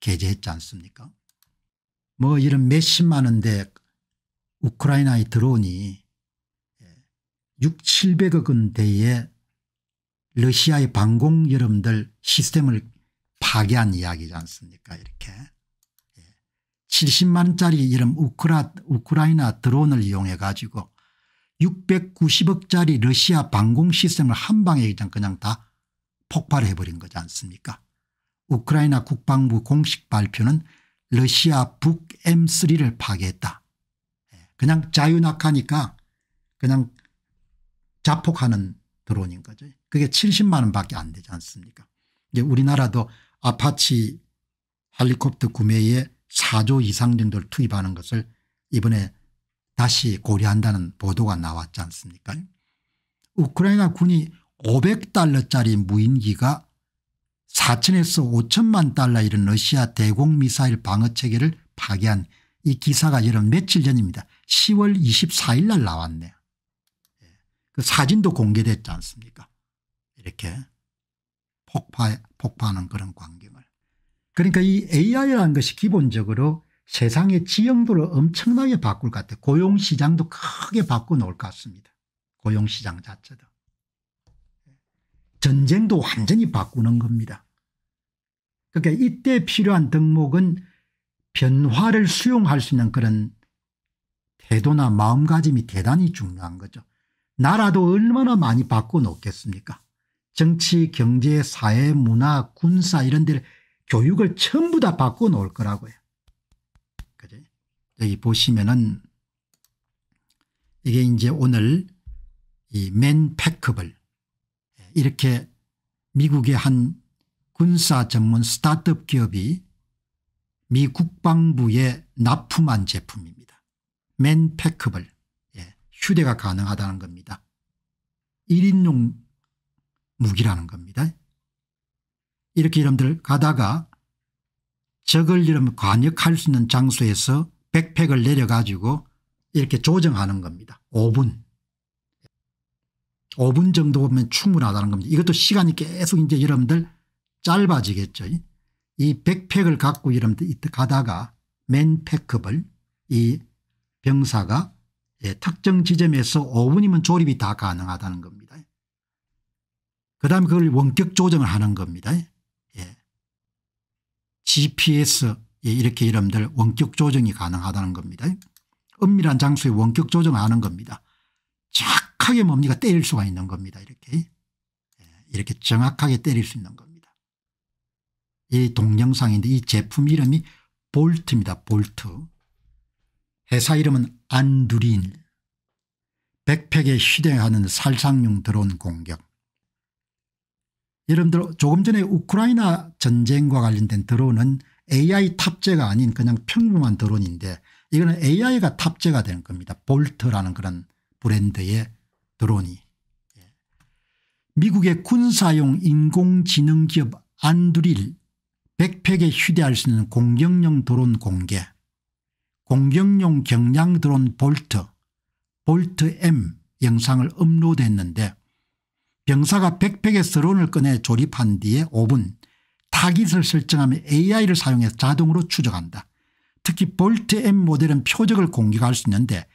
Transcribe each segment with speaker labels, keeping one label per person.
Speaker 1: 게재했지 않습니까 뭐 이런 몇십만 원대 우크라이나에 들어오니 6, 예, 700억 원대의 러시아의 반공 여러분들 시스템을 파괴한 이야기지 않습니까 이렇게 70만 예, 원짜리 이런 우크라, 우크라이나 드론을 이용해 가지고 690억짜리 러시아 방공 시스템을 한 방에 그냥 다 폭발해버린 거지 않습니까 우크라이나 국방부 공식 발표는 러시아 북 M3를 파괴했다. 예, 그냥 자유낙하니까 그냥 자폭하는 드론인 거죠. 그게 70만 원밖에 안 되지 않습니까 이제 우리나라도 아파치 헬리콥터 구매에 4조 이상 정도를 투입하는 것을 이번에 다시 고려한다는 보도가 나왔지 않습니까 우크라이나 군이 500달러짜리 무인기가 4천에서 5천만 달러 이런 러시아 대공미사일 방어체계를 파괴한 이 기사가 여러분 며칠 전입니다. 10월 24일 날 나왔네요. 예. 그 사진도 공개됐지 않습니까 이렇게 폭파, 폭파하는 그런 광경을. 그러니까 이 AI라는 것이 기본적으로 세상의 지형도를 엄청나게 바꿀 것 같아요. 고용시장도 크게 바꿔놓을 것 같습니다. 고용시장 자체도. 전쟁도 완전히 바꾸는 겁니다. 그러니까 이때 필요한 덕목은 변화를 수용할 수 있는 그런 태도나 마음가짐이 대단히 중요한 거죠. 나라도 얼마나 많이 바꿔놓겠습니까 정치 경제 사회 문화 군사 이런 데를 교육을 전부 다 바꿔놓을 거라고요. 그지? 여기 보시면은 이게 이제 오늘 이맨 패컵을 이렇게 미국의 한 군사 전문 스타트업 기업이 미 국방부에 납품한 제품입니다. 맨패크블 예, 휴대가 가능하다는 겁니다. 1인용 무기라는 겁니다. 이렇게 이름들 가다가 적을 이름 관역할 수 있는 장소에서 백팩을 내려가지고 이렇게 조정하는 겁니다. 5분 5분 정도 보면 충분하다는 겁니다. 이것도 시간이 계속 이제 여러분들 짧아지겠죠. 이 백팩을 갖고 여러분들 가다가 맨팩컵을 이 병사가 예, 특정 지점에서 5분이면 조립이 다 가능하다는 겁니다. 그 다음에 그걸 원격 조정을 하는 겁니다. 예. GPS 예, 이렇게 여러분들 원격 조정이 가능하다는 겁니다. 은밀한 장소에 원격 조정하는 겁니다. 쫙 정확하게 뭡니까 때릴 수가 있는 겁니다. 이렇게 예, 이렇게 정확하게 때릴 수 있는 겁니다. 이 동영상인데 이 제품 이름이 볼트입니다. 볼트. 회사 이름은 안두린. 백팩에 시대하는 살상용 드론 공격. 여러분들 조금 전에 우크라이나 전쟁과 관련된 드론은 AI 탑재가 아닌 그냥 평범한 드론인데 이거는 AI가 탑재가 되는 겁니다. 볼트라는 그런 브랜드의 드론이. 예. 미국의 군사용 인공지능 기업 안드릴 백팩에 휴대할 수 있는 공격용 드론 공개 공격용 경량 드론 볼트 볼트-M 영상을 업로드했는데 병사가 백팩에 드론을 꺼내 조립한 뒤에 5분 타깃을 설정하며 AI를 사용해서 자동으로 추적한다. 특히 볼트-M 모델은 표적을 공격할 수 있는데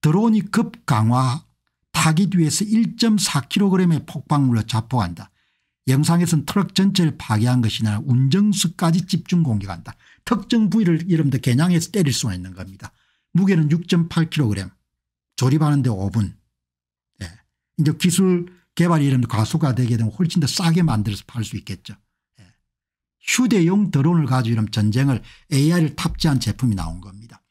Speaker 1: 드론이 급강화 사기 뒤에서 1.4kg의 폭발물로 자폭한다. 영상에서는 트럭 전체를 파괴한 것이 아 운정수까지 집중 공격한다. 특정 부위를 이름도 개냥해서 때릴 수 있는 겁니다. 무게는 6.8kg 조립하는데 5분 예. 이제 기술 개발이 이런 과수가 되게 되면 훨씬 더 싸게 만들어서 팔 수 있겠죠. 예. 휴대용 드론을 가지고 이런 전쟁을 AI를 탑재한 제품이 나온 겁니다.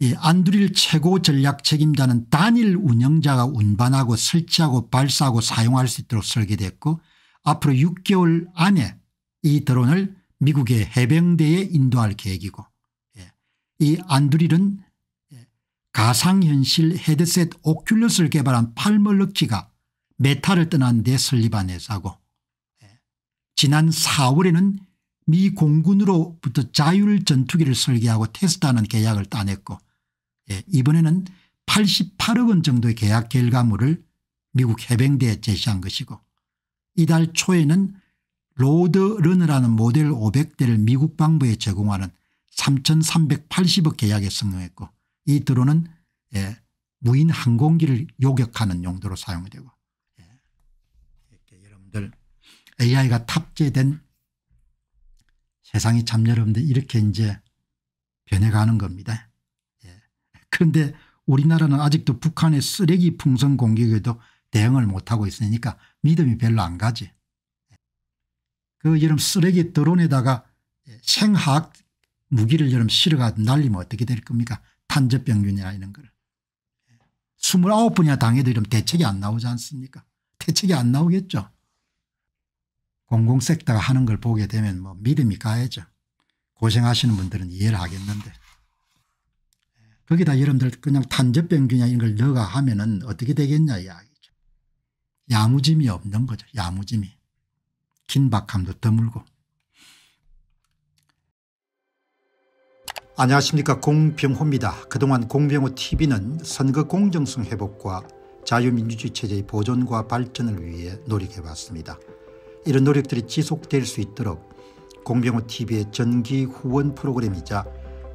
Speaker 1: 이 안드릴 최고 전략 책임자는 단일 운영자가 운반하고 설치하고 발사하고 사용할 수 있도록 설계됐고 앞으로 6개월 안에 이 드론을 미국의 해병대에 인도할 계획이고 예, 이 안드릴은 예, 가상현실 헤드셋 오큘러스를 개발한 팔멀럭키가 메타를 떠난 데 설립한 회사고 예, 지난 4월에는 미 공군으로부터 자율 전투기를 설계하고 테스트하는 계약을 따냈고 예, 이번에는 88억 원 정도의 계약 결과물을 미국 해병대에 제시한 것이고 이달 초에는 로드러너라는 모델 500대를 미국 방부에 제공하는 3,380억 계약에 성공했고 이 드론은 예, 무인 항공기를 요격하는 용도로 사용되고 예, 이렇게 여러분들 AI가 탑재된 세상이 참 여러분들 이렇게 이제 변해가는 겁니다. 그런데 우리나라는 아직도 북한의 쓰레기 풍선 공격에도 대응을 못하고 있으니까 믿음이 별로 안 가지. 그 여름 쓰레기 드론에다가 생화학 무기를 여름 실어가 날리면 어떻게 될 겁니까 탄저병균이나 이런 거 29분이나 당해도 이러면 대책이 안 나오지 않습니까 대책이 안 나오겠죠. 공공섹터가 하는 걸 보게 되면 뭐 믿음이 가야죠. 고생하시는 분들은 이해를 하겠는데. 거기다 여러분들 그냥 탄저병균이나 이런 걸 넣어가 하면은 어떻게 되겠냐 이야기죠. 야무짐이 없는 거죠. 야무짐이. 긴박함도 드물고. 안녕하십니까 공병호입니다. 그동안 공병호 tv는 선거 공정성 회복과 자유민주주의 체제의 보존과 발전을 위해 노력해왔습니다. 이런 노력들이 지속될 수 있도록 공병호 tv의 전기 후원 프로그램이자